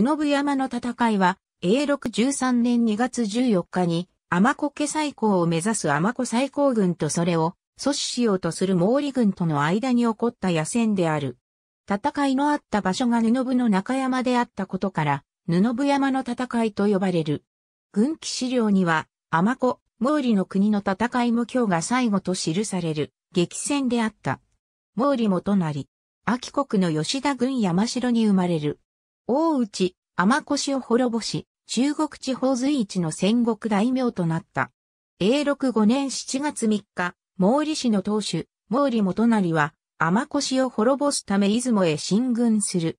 布部山の戦いは、永禄13年2月14日に、天子家最高を目指す天子最高軍とそれを阻止しようとする毛利軍との間に起こった野戦である。戦いのあった場所が布部の中山であったことから、布部山の戦いと呼ばれる。軍記資料には、天子、毛利の国の戦いも今日が最後と記される激戦であった。毛利も隣、秋国の吉田軍山城に生まれる。大内、天越を滅ぼし、中国地方随一の戦国大名となった。永禄5年7月3日、毛利氏の当主、毛利元就は、天越を滅ぼすため出雲へ進軍する。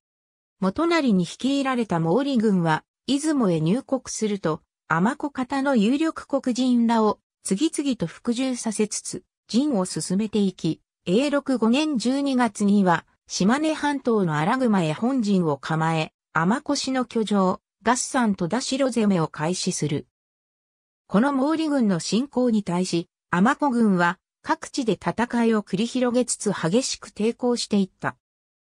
元就に率いられた毛利軍は、出雲へ入国すると、天子方の有力国人らを次々と服従させつつ、陣を進めていき、永禄5年12月には、島根半島の荒熊へ本陣を構え、天越の居城、合算と田代攻めを開始する。この毛利軍の侵攻に対し、天子軍は各地で戦いを繰り広げつつ激しく抵抗していった。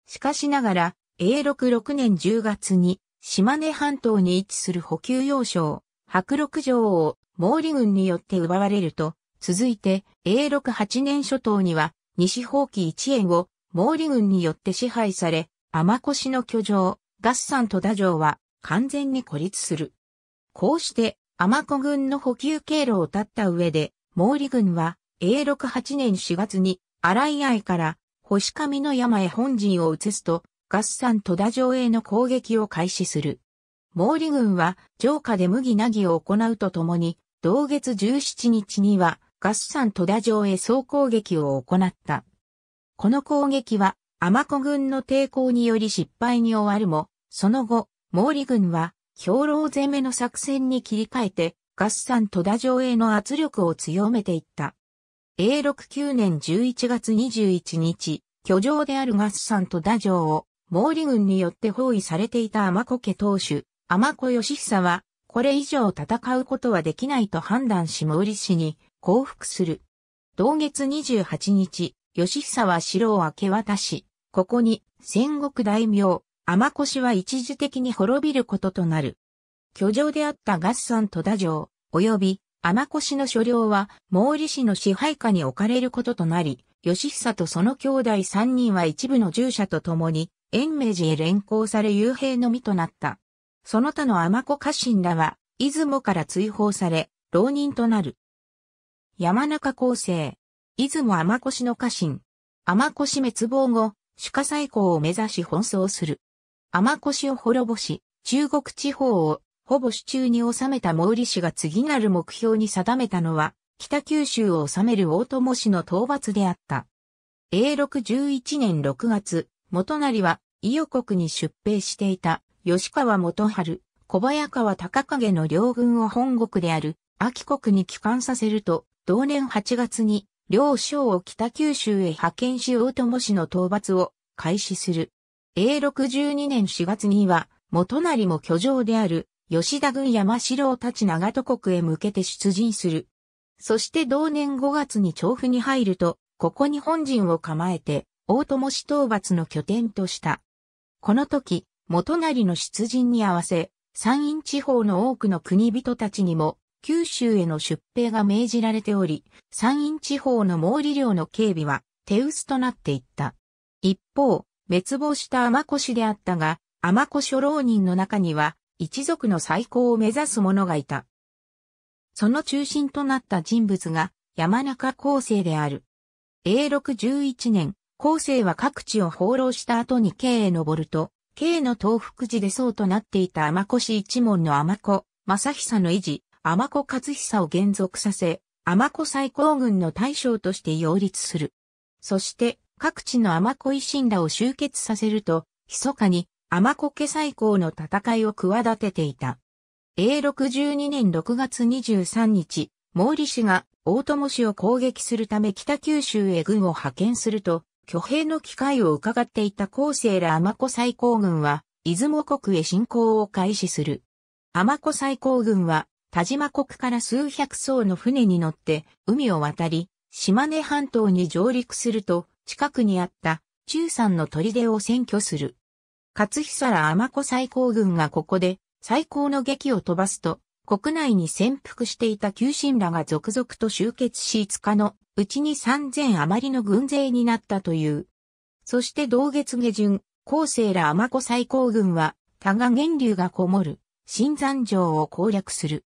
しかしながら、永禄6年10月に、島根半島に位置する補給要衝、白六城を毛利軍によって奪われると、続いて永禄8年初頭には、西方記一円を毛利軍によって支配され、天腰の居城、合ン戸田城は完全に孤立する。こうして、天子軍の補給経路を断った上で、毛利軍は、永禄8年4月に、荒井愛から、星上の山へ本陣を移すと、合算戸田城への攻撃を開始する。毛利軍は、城下で麦なぎを行うとともに、同月17日には、合算戸田城へ総攻撃を行った。この攻撃は、天子軍の抵抗により失敗に終わるも、その後、毛利軍は、兵糧攻めの作戦に切り替えて、月山戸田城への圧力を強めていった。永禄9年11月21日、居城である月山戸田城を、毛利軍によって包囲されていた天子家当主、天子義久は、これ以上戦うことはできないと判断し毛利氏に降伏する。同月28日、義久は城を明け渡し、ここに戦国大名、天越は一時的に滅びることとなる。居城であった合算戸田城、及び天越の所領は毛利氏の支配下に置かれることとなり、義久とその兄弟三人は一部の従者と共に、延明寺へ連行され幽閉の身となった。その他の天子家臣らは、出雲から追放され、浪人となる。山中厚生。出雲天氏の家臣。天氏滅亡後、主家再興を目指し奔走する。天越を滅ぼし、中国地方をほぼ手中に収めた毛利氏が次なる目標に定めたのは、北九州を治める大友氏の討伐であった。永禄11年6月、元成は、伊予国に出兵していた、吉川元春、小早川隆景の両軍を本国である、秋国に帰還させると、同年8月に、両省を北九州へ派遣し大友氏の討伐を開始する。A62 年4月には、元成も居城である、吉田軍山城たち長戸国へ向けて出陣する。そして同年5月に調布に入ると、ここに本陣を構えて、大友氏討伐の拠点とした。この時、元成の出陣に合わせ、山陰地方の多くの国人たちにも、九州への出兵が命じられており、山陰地方の毛利領の警備は手薄となっていった。一方、滅亡した天氏であったが、天子諸老人の中には、一族の最高を目指す者がいた。その中心となった人物が、山中康生である。永禄11年、康生は各地を放浪した後に京へ登ると、京の東福寺で僧となっていた天氏一門の天子、正久の維持、天子勝久を減俗させ、天子最高軍の大将として擁立する。そして、各地の天子維新らを集結させると、密かに天子家最高の戦いを企てていた。永禄12年6月23日、毛利氏が大友氏を攻撃するため北九州へ軍を派遣すると、挙兵の機会を伺っていた後世ら天子最高軍は、出雲国へ侵攻を開始する。天子最高軍は、田島国から数百艘の船に乗って、海を渡り、島根半島に上陸すると、近くにあった中山の砦を占拠する。勝久ら天子最高軍がここで最高の劇を飛ばすと、国内に潜伏していた旧臣らが続々と集結し5日のうちに3000余りの軍勢になったという。そして同月下旬、後世ら天子最高軍は、多賀源流がこもる、新山城を攻略する。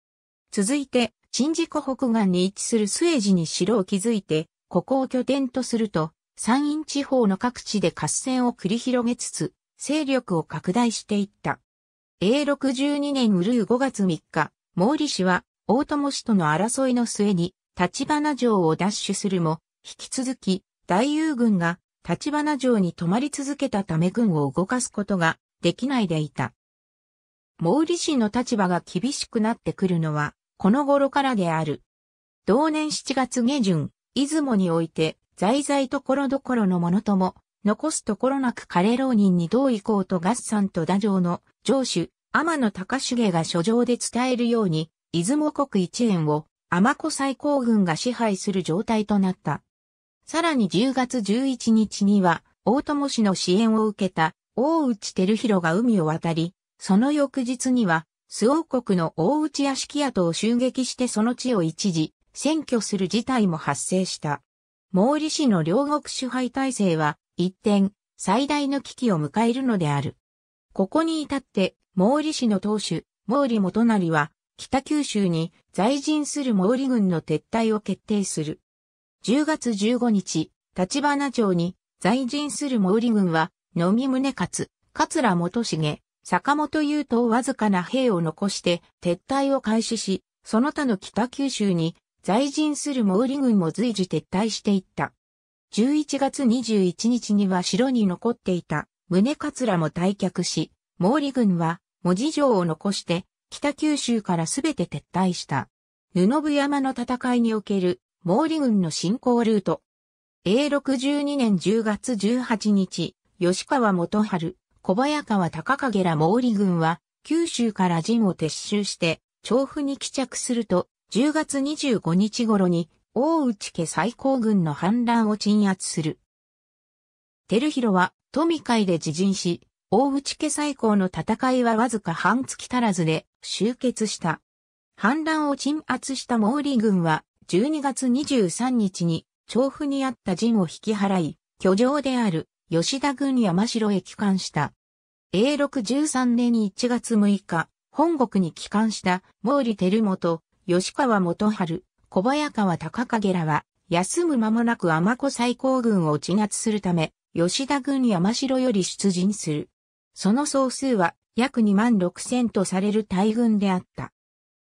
続いて、新宿北岸に位置する末寺に城を築いて、ここを拠点とすると、山陰地方の各地で合戦を繰り広げつつ、勢力を拡大していった。永禄12年うるう5月3日、毛利氏は大友氏との争いの末に、立花城を奪取するも、引き続き、大友軍が立花城に泊まり続けたため軍を動かすことができないでいた。毛利氏の立場が厳しくなってくるのは、この頃からである。同年7月下旬、出雲において、在々ところどころのものとも、残すところなく彼老人にどう行こうと合算と打上の上主、天野隆重が書状で伝えるように、出雲国一円を天子最高軍が支配する状態となった。さらに10月11日には、大友氏の支援を受けた大内照弘が海を渡り、その翌日には、周王国の大内屋敷跡を襲撃してその地を一時、占拠する事態も発生した。毛利氏の両国支配体制は一転、最大の危機を迎えるのである。ここに至って、毛利氏の当主、毛利元就は、北九州に在陣する毛利軍の撤退を決定する。10月15日、立花町に在陣する毛利軍は、野見宗勝、桂元重、坂本優等わずかな兵を残して撤退を開始し、その他の北九州に在陣する毛利軍も随時撤退していった。11月21日には城に残っていた宗桂も退却し、毛利軍は文字城を残して北九州からすべて撤退した。布部山の戦いにおける毛利軍の進行ルート。A62 年10月18日、吉川元春、小早川高景ら毛利軍は九州から陣を撤収して、調布に帰着すると、10月25日頃に大内家最高軍の反乱を鎮圧する。テルヒロは富海で自陣し、大内家最高の戦いはわずか半月足らずで終結した。反乱を鎮圧した毛利軍は12月23日に調布にあった陣を引き払い、居城である吉田軍山城へ帰還した。永禄13年1月6日、本国に帰還した毛利輝元、吉川元春、小早川隆景らは、休む間もなく天子最高軍を鎮圧するため、吉田軍山城より出陣する。その総数は約2万6千とされる大軍であった。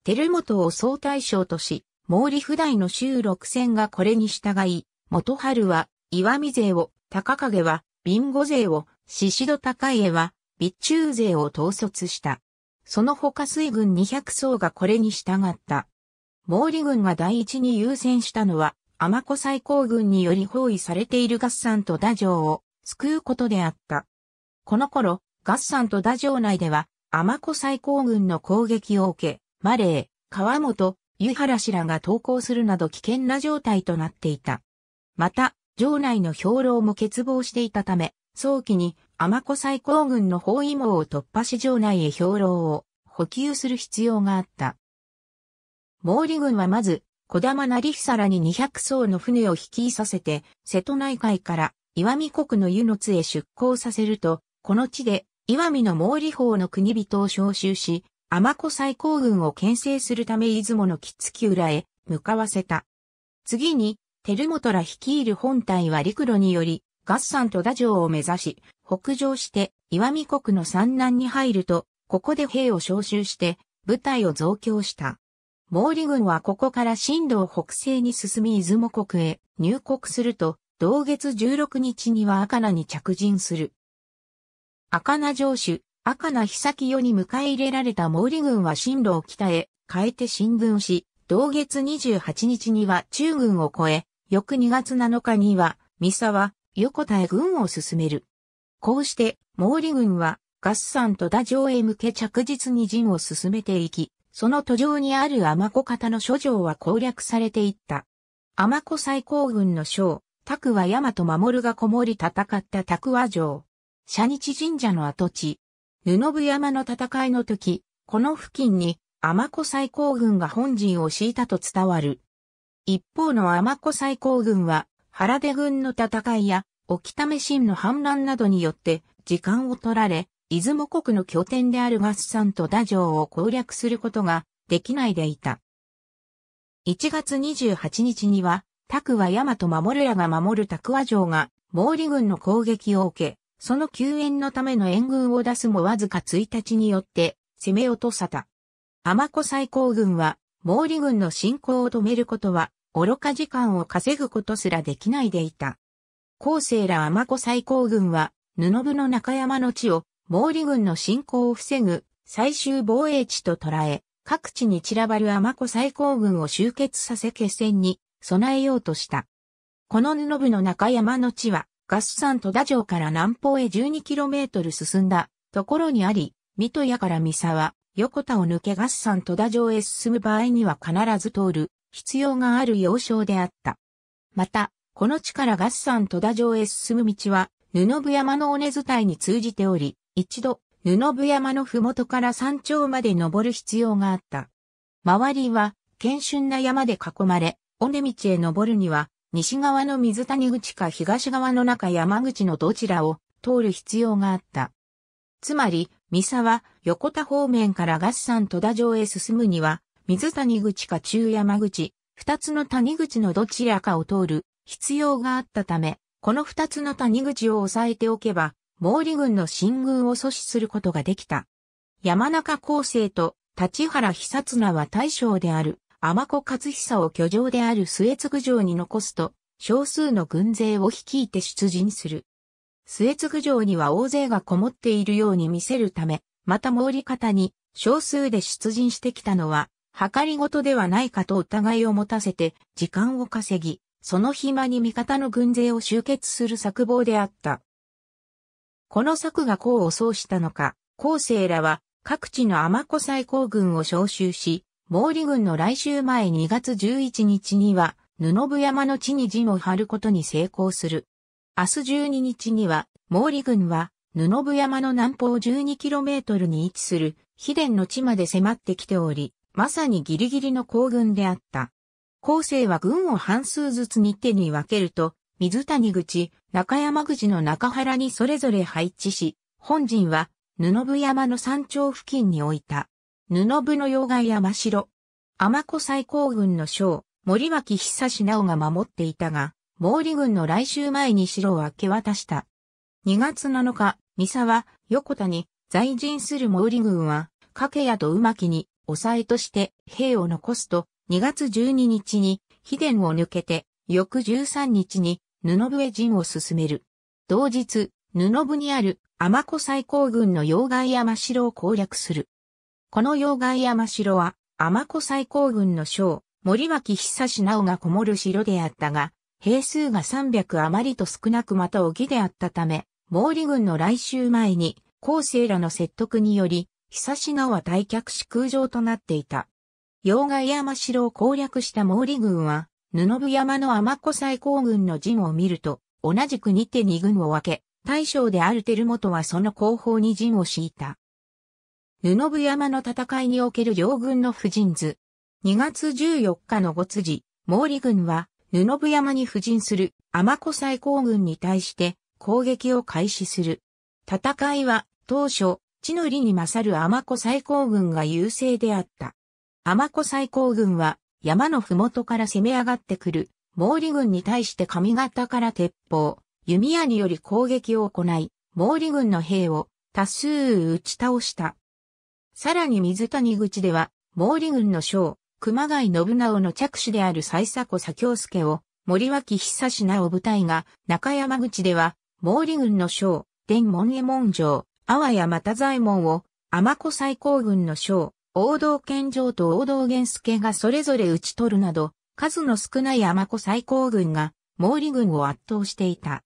照本を総大将とし、毛利不代の州6千がこれに従い、元春は岩見勢を、高影は貧ゴ勢を、獅子戸高家は備中勢を統率した。その他水軍200層がこれに従った。毛利軍が第一に優先したのは、天子最高軍により包囲されている合算と打城を救うことであった。この頃、合算と打城内では、天子最高軍の攻撃を受け、マレー、川本、湯原氏らが投降するなど危険な状態となっていた。また、城内の兵糧も欠乏していたため、早期に天子最高軍の包囲網を突破し城内へ兵糧を補給する必要があった。毛利軍はまず、小玉成久らに200艘の船を引きさせて、瀬戸内海から岩見国の湯の津へ出港させると、この地で岩見の毛利法の国人を召集し、天子最高軍を牽制するため出雲の木付浦へ向かわせた。次に、照本ら率いる本隊は陸路により、合山と田城を目指し、北上して岩見国の山南に入ると、ここで兵を召集して、部隊を増強した。毛利軍はここから進路を北西に進み出雲国へ入国すると、同月16日には赤名に着陣する。赤名城主、赤名久清に迎え入れられた毛利軍は進路を北へ変えて進軍し、同月28日には中軍を越え、翌2月7日には三沢、横田へ軍を進める。こうして、毛利軍は、合算と打城へ向け着実に陣を進めていき、その途上にある天子方の諸城は攻略されていった。天子最高軍の将、拓は大和守がこもり戦った拓和城。社日神社の跡地。布部山の戦いの時、この付近に天子最高軍が本陣を敷いたと伝わる。一方の天子最高軍は、原出軍の戦いや、沖為神の反乱などによって、時間を取られ、出雲国の拠点であるガさんと打城を攻略することができないでいた。1月28日には、クワ山と守るらが守るクワ城が、毛利軍の攻撃を受け、その救援のための援軍を出すもわずか1日によって、攻め落とさた。尼子最高軍は、毛利軍の進攻を止めることは、愚か時間を稼ぐことすらできないでいた。後世ら尼子最高軍は、布部の中山の地を毛利軍の侵攻を防ぐ最終防衛地と捉え、各地に散らばる天子最高軍を集結させ決戦に備えようとした。この布部の中山の地は、ガス山戸田城から南方へ 12km 進んだところにあり、水戸屋から三沢、横田を抜けガス山戸田城へ進む場合には必ず通る必要がある要衝であった。また、この地からガス山戸田城へ進む道は、布部山の尾根伝いに通じており、一度、布部山のふもとから山頂まで登る必要があった。周りは、謙春な山で囲まれ、尾根道へ登るには、西側の水谷口か東側の中山口のどちらを通る必要があった。つまり、三沢、横田方面から合山戸田城へ進むには、水谷口か中山口、二つの谷口のどちらかを通る必要があったため、この二つの谷口を押さえておけば、毛利軍の進軍を阻止することができた。山中康生と立原久綱は大将である天子勝久を居城である末継城に残すと、少数の軍勢を率いて出陣する。末継城には大勢がこもっているように見せるため、また毛利方に少数で出陣してきたのは、計りごとではないかと疑いを持たせて時間を稼ぎ、その暇に味方の軍勢を集結する策謀であった。この策が功を奏したのか、後世らは各地の天子最高軍を召集し、毛利軍の来週前2月11日には、布部山の地に陣を張ることに成功する。明日12日には、毛利軍は、布部山の南方 12km に位置する、秘伝の地まで迫ってきており、まさにギリギリの行軍であった。後世は軍を半数ずつに手に分けると、水谷口、中山口の中原にそれぞれ配置し、本陣は、布部山の山頂付近に置いた。布部の要害山城。天子最高軍の将、森脇久志直が守っていたが、毛利軍の来襲前に城を明け渡した。2月7日、三沢、横田に、在陣する毛利軍は、掛屋と馬木に、抑えとして兵を残すと、2月12日に、秘伝を抜けて、翌13日に布部へ陣を進める。同日、布部にある天子最高軍の洋外山城を攻略する。この洋外山城は、天子最高軍の将、森脇久志直がこもる城であったが、兵数が300余りと少なくまたお木であったため、毛利軍の来襲前に、後世らの説得により、久志直は退却し空城となっていた。洋外山城を攻略した毛利軍は、布部山の天子最高軍の陣を見ると、同じくにて二軍を分け、大将である照元はその後方に陣を敷いた。布部山の戦いにおける両軍の婦人図。2月14日の5辻、毛利軍は、布部山に婦人する天子最高軍に対して攻撃を開始する。戦いは、当初、地の利に勝る天子最高軍が優勢であった。天子最高軍は、山のふもとから攻め上がってくる、毛利軍に対して上方から鉄砲、弓矢により攻撃を行い、毛利軍の兵を多数打ち倒した。さらに水谷口では、毛利軍の将、熊谷信直の着手である最古左京介を、森脇久志なお部隊が、中山口では、毛利軍の将、伝門右衛門城、阿波山田左衛門を、天子最高軍の将、王道健城と王道源助がそれぞれ討ち取るなど、数の少ない甘子最高軍が毛利軍を圧倒していた。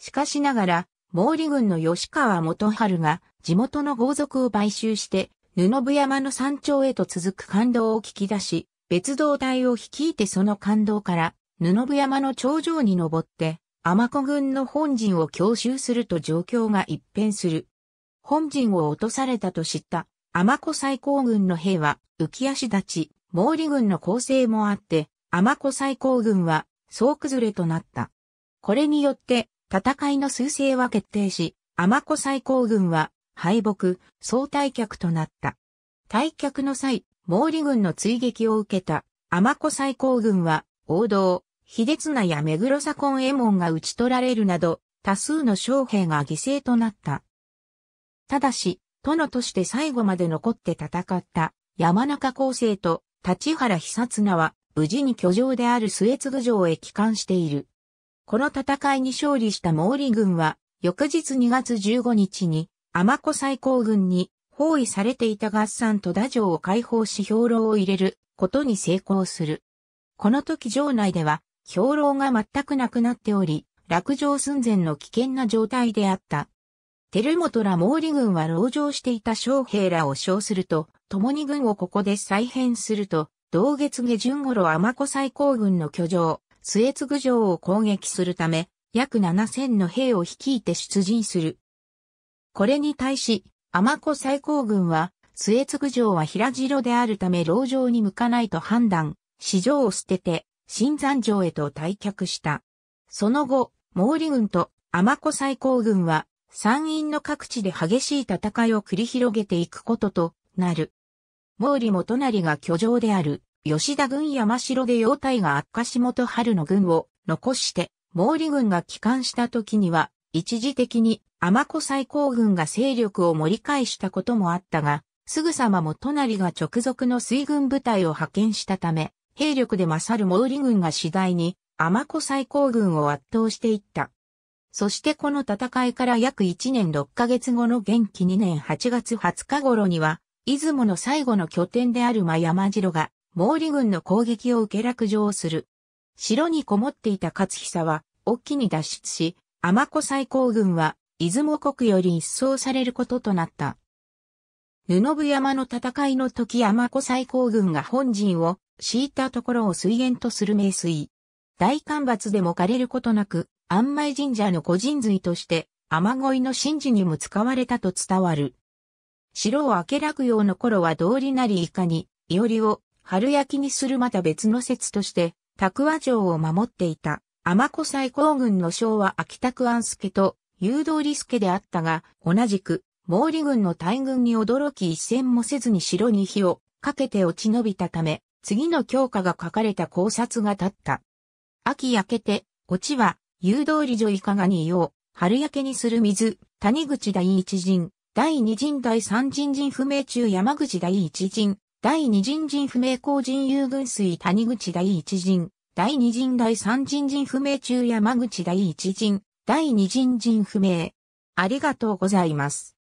しかしながら、毛利軍の吉川元春が地元の豪族を買収して、布部山の山頂へと続く感動を聞き出し、別動隊を率いてその感動から、布部山の頂上に登って、甘子軍の本陣を強襲すると状況が一変する。本陣を落とされたと知った天子最高軍の兵は浮足立ち、毛利軍の構成もあって、天子最高軍は総崩れとなった。これによって戦いの数勢は決定し、天子最高軍は敗北、総退却となった。退却の際、毛利軍の追撃を受けた天子最高軍は王道、秀綱や目黒左近右衛門が討ち取られるなど、多数の将兵が犠牲となった。ただし、殿として最後まで残って戦った山中厚生と立原久綱は無事に居城である末津城へ帰還している。この戦いに勝利した毛利軍は翌日2月15日に天子最高軍に包囲されていた合算戸田城を解放し兵糧を入れることに成功する。この時城内では兵糧が全くなくなっており、落城寸前の危険な状態であった。ルモトラ毛利軍は籠城していた将兵らを称すると、共に軍をここで再編すると、同月下旬頃天子最高軍の居城、スエツグ城を攻撃するため、約7000の兵を率いて出陣する。これに対し、天子最高軍は、スエツグ城は平城であるため籠城に向かないと判断、市城を捨てて、新山城へと退却した。その後、毛利軍と天子最高軍は、山陰の各地で激しい戦いを繰り広げていくこととなる。毛利元就が居城である吉田軍山城で陽体が悪化し元春の軍を残して毛利軍が帰還した時には一時的に天子最高軍が勢力を盛り返したこともあったが、すぐさま元就が直属の水軍部隊を派遣したため、兵力で勝る毛利軍が次第に天子最高軍を圧倒していった。そしてこの戦いから約1年6ヶ月後の元気2年8月20日頃には、出雲の最後の拠点である真山城が、毛利軍の攻撃を受け落城する。城にこもっていた勝久は、沖に脱出し、天子最高軍は、出雲国より一掃されることとなった。布部山の戦いの時天子最高軍が本陣を敷いたところを水源とする名水。大干ばつでも枯れることなく、安米神社の個人髄として、雨乞いの神事にも使われたと伝わる。城を明け落葉の頃は道理なりいかに、いおりを春焼きにするまた別の説として、拓和城を守っていた、天子最高軍の将は秋田安助と、誘導利助であったが、同じく、毛利軍の大軍に驚き一戦もせずに城に火をかけて落ち延びたため、次の教科が書かれた考察が立った。秋焼けて、落ちは誘通り女いかがによう、春焼けにする水、谷口第一陣、第二陣第三陣陣不明中山口第一陣、第二陣陣不明後陣遊軍水谷口第一陣、第二陣第三陣陣不明中山口第一陣、第二陣陣不明。ありがとうございます。